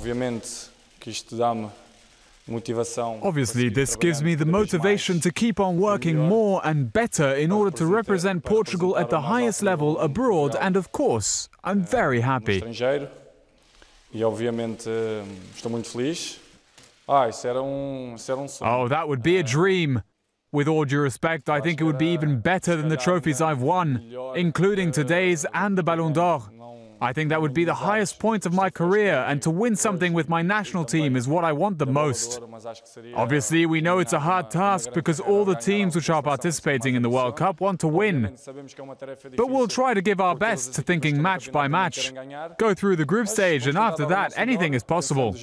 Obviamente que isto dá-me Obviously, this gives me the motivation to keep on working more and better in order to represent Portugal at the highest level abroad, and of course, I'm eh, very happy. Oh, that would be a eh, dream. With all due respect, I think it would be even better than the trophies I've won, including eh, today's and the Ballon d'Or. I think that would be the highest point of my career, and to win something with my national team is what I want the most. Obviously, we know it's a hard task because all the teams which are participating in the World Cup want to win. But we'll try to give our best to thinking match by match, go through the group stage, and after that, anything is possible.